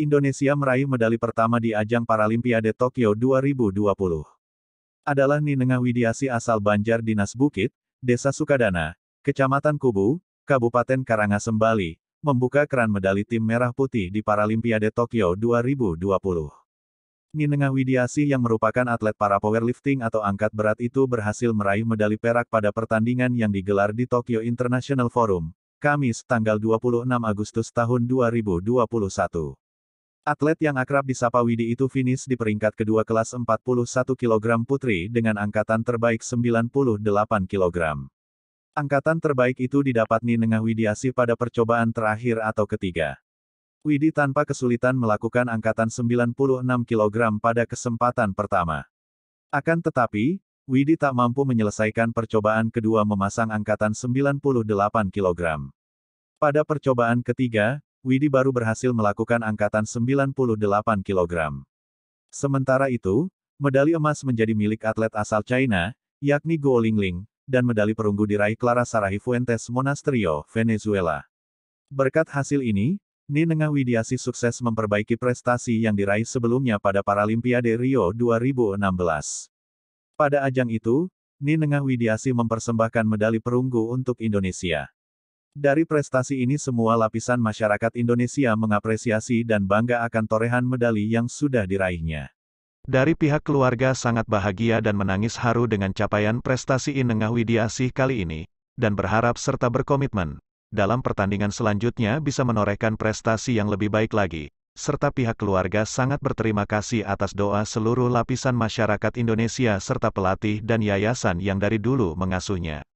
Indonesia meraih medali pertama di ajang Paralimpiade Tokyo 2020. Adalah Ninengah Widiasi asal Banjar Dinas Bukit, Desa Sukadana, Kecamatan Kubu, Kabupaten Karangasem Bali, membuka keran medali tim merah putih di Paralimpiade Tokyo 2020. Ninengah Widiasi yang merupakan atlet para powerlifting atau angkat berat itu berhasil meraih medali perak pada pertandingan yang digelar di Tokyo International Forum, Kamis, tanggal 26 Agustus tahun 2021. Atlet yang akrab disapa Widi itu finish di peringkat kedua kelas 41 kg putri dengan angkatan terbaik 98 kg. Angkatan terbaik itu didapat Ninengah Widiasi pada percobaan terakhir atau ketiga. Widi tanpa kesulitan melakukan angkatan 96 kg pada kesempatan pertama. Akan tetapi, Widi tak mampu menyelesaikan percobaan kedua memasang angkatan 98 kg. Pada percobaan ketiga, Widi baru berhasil melakukan angkatan 98 kg. Sementara itu, medali emas menjadi milik atlet asal China, yakni Guo Lingling, dan medali perunggu diraih Clara Sarahi Fuentes Monasterio, Venezuela. Berkat hasil ini, Ninengah Widiasi sukses memperbaiki prestasi yang diraih sebelumnya pada Paralimpiade Rio 2016. Pada ajang itu, Ninengah Widiasi mempersembahkan medali perunggu untuk Indonesia. Dari prestasi ini semua lapisan masyarakat Indonesia mengapresiasi dan bangga akan torehan medali yang sudah diraihnya. Dari pihak keluarga sangat bahagia dan menangis haru dengan capaian prestasi Inengah Widiasih kali ini, dan berharap serta berkomitmen, dalam pertandingan selanjutnya bisa menorehkan prestasi yang lebih baik lagi, serta pihak keluarga sangat berterima kasih atas doa seluruh lapisan masyarakat Indonesia serta pelatih dan yayasan yang dari dulu mengasuhnya.